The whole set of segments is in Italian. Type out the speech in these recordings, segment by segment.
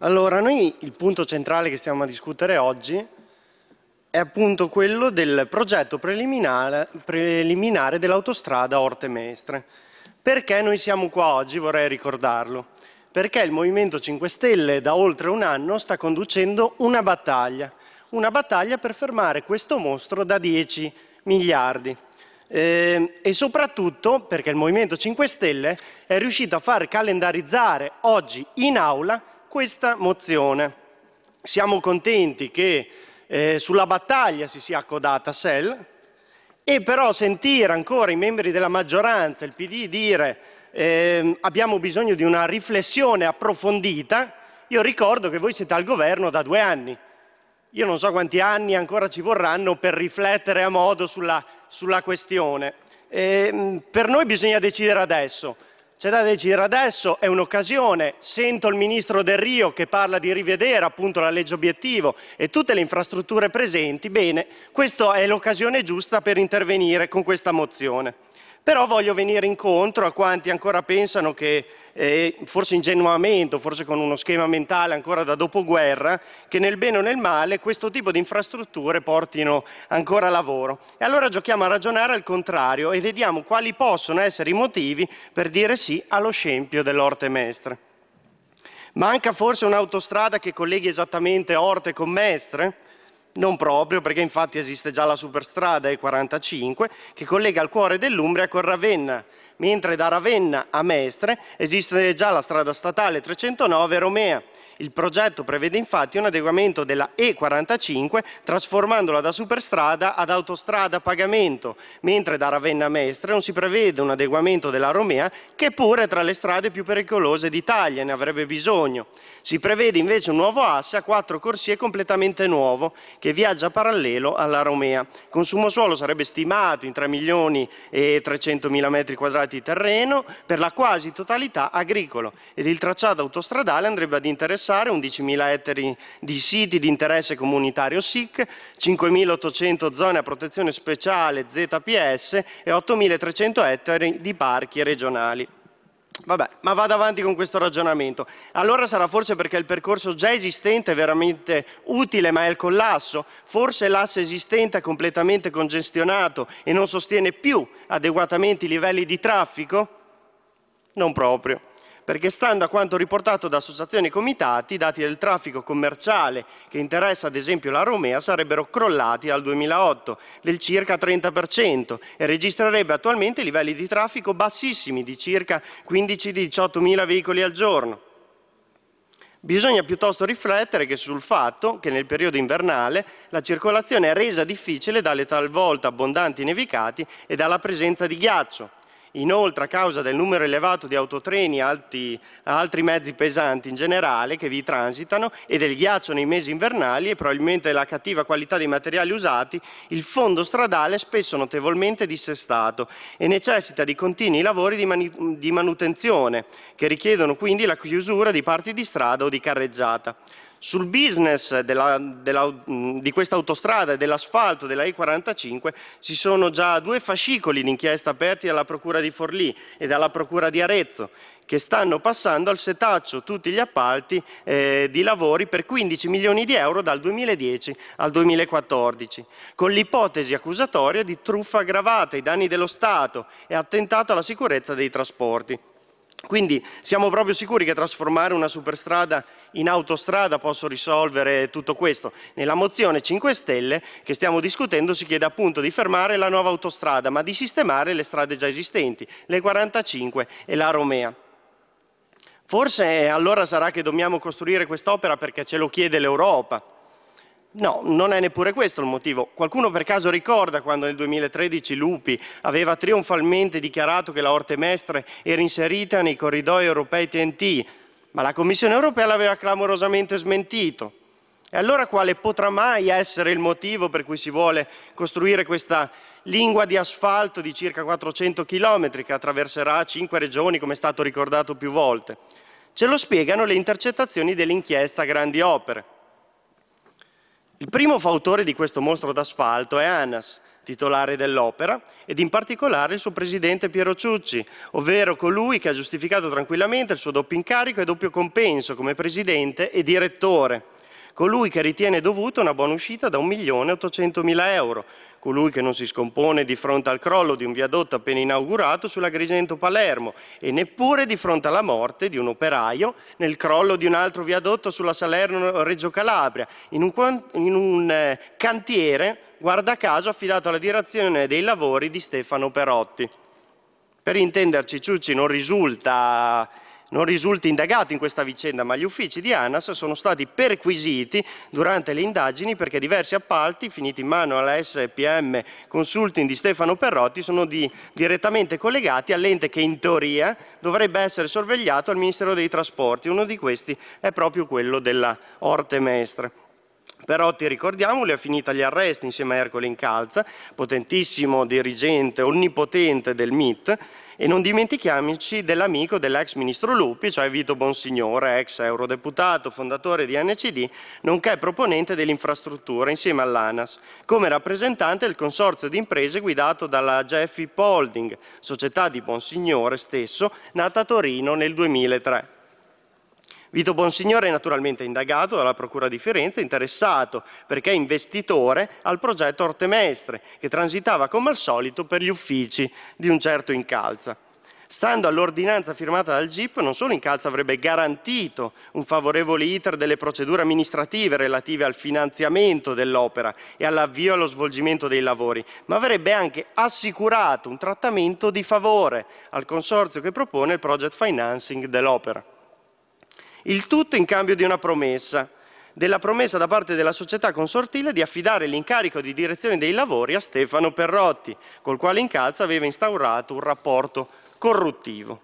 Allora, noi il punto centrale che stiamo a discutere oggi è appunto quello del progetto preliminare, preliminare dell'autostrada Orte Mestre. Perché noi siamo qua oggi, vorrei ricordarlo? Perché il Movimento 5 Stelle da oltre un anno sta conducendo una battaglia, una battaglia per fermare questo mostro da 10 miliardi. Eh, e soprattutto perché il Movimento 5 Stelle è riuscito a far calendarizzare oggi in aula questa mozione. Siamo contenti che eh, sulla battaglia si sia accodata SEL e però sentire ancora i membri della maggioranza, il PD, dire eh, abbiamo bisogno di una riflessione approfondita, io ricordo che voi siete al governo da due anni. Io non so quanti anni ancora ci vorranno per riflettere a modo sulla, sulla questione. Eh, per noi bisogna decidere adesso c'è da decidere adesso, è un'occasione. Sento il ministro Del Rio che parla di rivedere appunto la legge obiettivo e tutte le infrastrutture presenti. Bene, questa è l'occasione giusta per intervenire con questa mozione. Però voglio venire incontro a quanti ancora pensano che, eh, forse ingenuamente, forse con uno schema mentale ancora da dopoguerra, che nel bene o nel male questo tipo di infrastrutture portino ancora lavoro. E allora giochiamo a ragionare al contrario e vediamo quali possono essere i motivi per dire sì allo scempio dell'orte mestre. Manca forse un'autostrada che colleghi esattamente orte con mestre? Non proprio, perché infatti esiste già la superstrada E45 che collega il cuore dell'Umbria con Ravenna, mentre da Ravenna a Mestre esiste già la strada statale 309 Romea. Il progetto prevede infatti un adeguamento della E45 trasformandola da superstrada ad autostrada a pagamento, mentre da Ravenna a Mestre non si prevede un adeguamento della Romea che pure è tra le strade più pericolose d'Italia, ne avrebbe bisogno. Si prevede invece un nuovo asse a quattro corsie completamente nuovo che viaggia parallelo alla Romea. Il consumo suolo sarebbe stimato in 3 milioni e 300 mila metri quadrati di terreno, per la quasi totalità agricolo ed il tracciato autostradale andrebbe ad interessare 11 mila ettari di siti di interesse comunitario SIC, 5.800 zone a protezione speciale ZPS e 8 300 ettari di parchi regionali. Vabbè, ma vado avanti con questo ragionamento. Allora sarà forse perché il percorso già esistente è veramente utile, ma è al collasso? Forse l'asse esistente è completamente congestionato e non sostiene più adeguatamente i livelli di traffico? Non proprio perché stando a quanto riportato da associazioni e comitati, i dati del traffico commerciale che interessa ad esempio la Romea sarebbero crollati dal 2008 del circa 30% e registrerebbe attualmente livelli di traffico bassissimi di circa 15-18 mila veicoli al giorno. Bisogna piuttosto riflettere che sul fatto che nel periodo invernale la circolazione è resa difficile dalle talvolta abbondanti nevicati e dalla presenza di ghiaccio, Inoltre, a causa del numero elevato di autotreni e altri, altri mezzi pesanti in generale che vi transitano e del ghiaccio nei mesi invernali e probabilmente della cattiva qualità dei materiali usati, il fondo stradale è spesso notevolmente dissestato e necessita di continui lavori di, mani- di manutenzione, che richiedono quindi la chiusura di parti di strada o di carreggiata sul business della, della, di questa autostrada e dell'asfalto della E45 ci sono già due fascicoli di inchiesta aperti dalla Procura di Forlì e dalla Procura di Arezzo che stanno passando al setaccio tutti gli appalti eh, di lavori per 15 milioni di euro dal 2010 al 2014, con l'ipotesi accusatoria di truffa aggravata ai danni dello Stato e attentato alla sicurezza dei trasporti. Quindi siamo proprio sicuri che trasformare una superstrada in autostrada posso risolvere tutto questo. Nella mozione 5 Stelle che stiamo discutendo si chiede appunto di fermare la nuova autostrada, ma di sistemare le strade già esistenti, le 45 e la Romea. Forse allora sarà che dobbiamo costruire quest'opera perché ce lo chiede l'Europa. No, non è neppure questo il motivo. Qualcuno per caso ricorda quando nel 2013 Lupi aveva trionfalmente dichiarato che la Orte Mestre era inserita nei corridoi europei TNT? ma la Commissione europea l'aveva clamorosamente smentito. E allora quale potrà mai essere il motivo per cui si vuole costruire questa lingua di asfalto di circa 400 km che attraverserà cinque regioni, come è stato ricordato più volte? Ce lo spiegano le intercettazioni dell'inchiesta Grandi Opere. Il primo fautore di questo mostro d'asfalto è ANAS, titolare dell'opera, ed in particolare il suo presidente Piero Ciucci, ovvero colui che ha giustificato tranquillamente il suo doppio incarico e doppio compenso come presidente e direttore, colui che ritiene dovuta una buona uscita da 1.800.000 euro, colui che non si scompone di fronte al crollo di un viadotto appena inaugurato sulla Agrigento-Palermo e neppure di fronte alla morte di un operaio nel crollo di un altro viadotto sulla Salerno-Reggio Calabria, in un, in un eh, cantiere, guarda caso, affidato alla direzione dei lavori di Stefano Perotti. Per intenderci, Ciucci non risulta non risulta indagato in questa vicenda, ma gli uffici di ANAS sono stati perquisiti durante le indagini perché diversi appalti finiti in mano alla SPM Consulting di Stefano Perrotti sono di, direttamente collegati all'ente che in teoria dovrebbe essere sorvegliato al Ministero dei Trasporti. Uno di questi è proprio quello della Orte Mestre. Perotti, ricordiamoli, ha finito gli arresti insieme a Ercole Incalza, potentissimo dirigente onnipotente del MIT, e non dimentichiamoci dell'amico dell'ex ministro Lupi, cioè Vito Bonsignore, ex eurodeputato, fondatore di NCD, nonché proponente dell'infrastruttura insieme all'ANAS, come rappresentante del consorzio di imprese guidato dalla GFIP Holding, società di Bonsignore stesso, nata a Torino nel 2003. Vito Bonsignore è naturalmente indagato dalla Procura di Firenze, interessato perché è investitore al progetto Ortemestre, che transitava come al solito per gli uffici di un certo Incalza. Stando all'ordinanza firmata dal GIP, non solo Incalza avrebbe garantito un favorevole iter delle procedure amministrative relative al finanziamento dell'opera e all'avvio e allo svolgimento dei lavori, ma avrebbe anche assicurato un trattamento di favore al consorzio che propone il project financing dell'opera. Il tutto in cambio di una promessa, della promessa da parte della società consortile di affidare l'incarico di direzione dei lavori a Stefano Perrotti, col quale in Incalza aveva instaurato un rapporto corruttivo.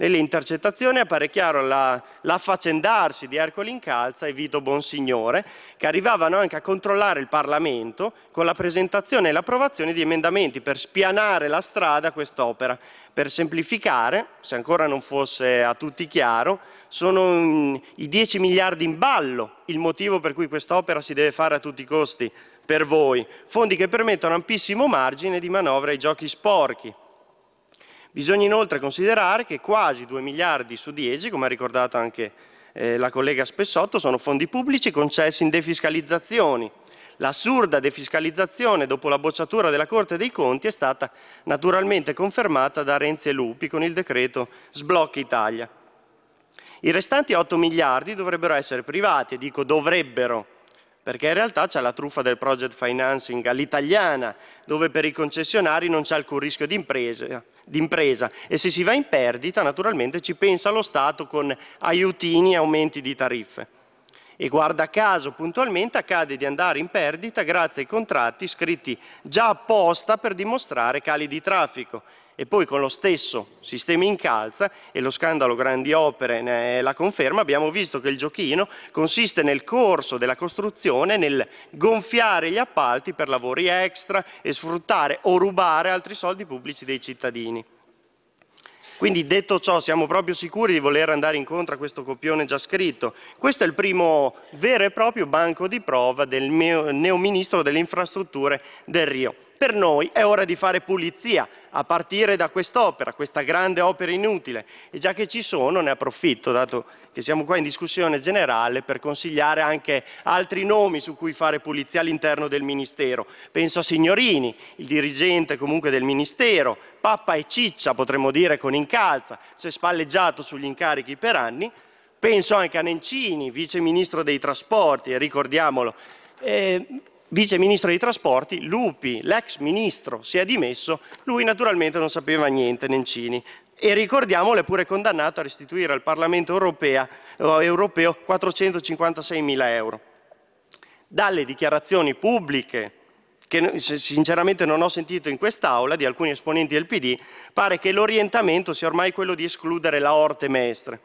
Nelle intercettazioni appare chiaro la, l'affaccendarsi di Ercole Incalza e Vito Bonsignore, che arrivavano anche a controllare il Parlamento con la presentazione e l'approvazione di emendamenti per spianare la strada a quest'opera. Per semplificare, se ancora non fosse a tutti chiaro, sono mm, i 10 miliardi in ballo il motivo per cui quest'opera si deve fare a tutti i costi per voi, fondi che permettono ampissimo margine di manovra ai giochi sporchi, Bisogna inoltre considerare che quasi 2 miliardi su 10, come ha ricordato anche eh, la collega Spessotto, sono fondi pubblici concessi in defiscalizzazioni. L'assurda defiscalizzazione dopo la bocciatura della Corte dei Conti è stata naturalmente confermata da Renzi e Lupi con il decreto Sblocca Italia. I restanti 8 miliardi dovrebbero essere privati, e dico dovrebbero, perché in realtà c'è la truffa del project financing all'italiana, dove per i concessionari non c'è alcun rischio di impresa, e se si va in perdita naturalmente ci pensa lo Stato con aiutini e aumenti di tariffe e guarda caso puntualmente accade di andare in perdita grazie ai contratti scritti già apposta per dimostrare cali di traffico e poi con lo stesso sistema in calza e lo scandalo grandi opere ne è la conferma, abbiamo visto che il giochino consiste nel corso della costruzione nel gonfiare gli appalti per lavori extra e sfruttare o rubare altri soldi pubblici dei cittadini. Quindi detto ciò siamo proprio sicuri di voler andare incontro a questo copione già scritto. Questo è il primo vero e proprio banco di prova del neo ministro delle infrastrutture del Rio. Per noi è ora di fare pulizia, a partire da quest'opera, questa grande opera inutile. E già che ci sono, ne approfitto, dato che siamo qua in discussione generale, per consigliare anche altri nomi su cui fare pulizia all'interno del Ministero. Penso a Signorini, il dirigente comunque del Ministero, Pappa e Ciccia, potremmo dire con incalza, si è spalleggiato sugli incarichi per anni. Penso anche a Nencini, vice ministro dei trasporti, e ricordiamolo. Eh, vice ministro dei trasporti, Lupi, l'ex ministro, si è dimesso, lui naturalmente non sapeva niente, Nencini. E ricordiamolo, è pure condannato a restituire al Parlamento europeo, europeo 456 mila euro. Dalle dichiarazioni pubbliche, che sinceramente non ho sentito in quest'Aula, di alcuni esponenti del PD, pare che l'orientamento sia ormai quello di escludere la orte Mestre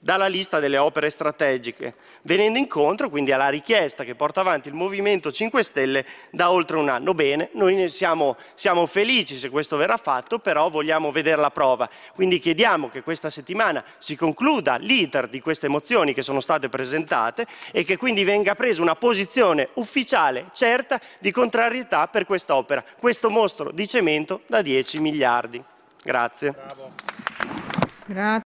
dalla lista delle opere strategiche, venendo incontro quindi alla richiesta che porta avanti il Movimento 5 Stelle da oltre un anno. Bene, noi siamo, siamo felici se questo verrà fatto, però vogliamo vedere la prova. Quindi chiediamo che questa settimana si concluda l'iter di queste mozioni che sono state presentate e che quindi venga presa una posizione ufficiale certa di contrarietà per quest'opera, questo mostro di cemento da 10 miliardi. Grazie. Bravo. Grazie.